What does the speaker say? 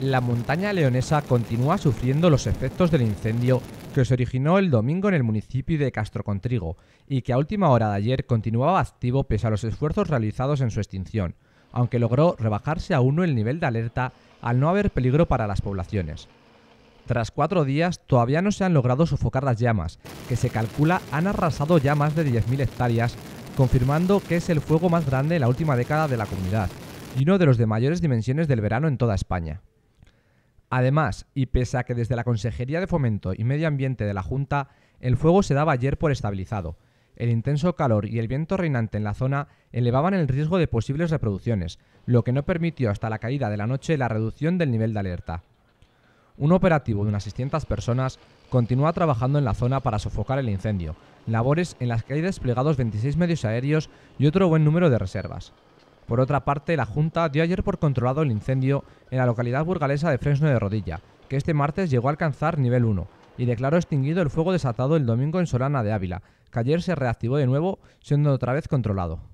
la montaña leonesa continúa sufriendo los efectos del incendio que se originó el domingo en el municipio de Castrocontrigo y que a última hora de ayer continuaba activo pese a los esfuerzos realizados en su extinción, aunque logró rebajarse a uno el nivel de alerta al no haber peligro para las poblaciones. Tras cuatro días todavía no se han logrado sofocar las llamas, que se calcula han arrasado ya más de 10.000 hectáreas, confirmando que es el fuego más grande en la última década de la comunidad y uno de los de mayores dimensiones del verano en toda España. Además, y pese a que desde la Consejería de Fomento y Medio Ambiente de la Junta, el fuego se daba ayer por estabilizado. El intenso calor y el viento reinante en la zona elevaban el riesgo de posibles reproducciones, lo que no permitió hasta la caída de la noche la reducción del nivel de alerta. Un operativo de unas 600 personas continúa trabajando en la zona para sofocar el incendio, labores en las que hay desplegados 26 medios aéreos y otro buen número de reservas. Por otra parte, la Junta dio ayer por controlado el incendio en la localidad burgalesa de Fresno de Rodilla, que este martes llegó a alcanzar nivel 1, y declaró extinguido el fuego desatado el domingo en Solana de Ávila, que ayer se reactivó de nuevo, siendo otra vez controlado.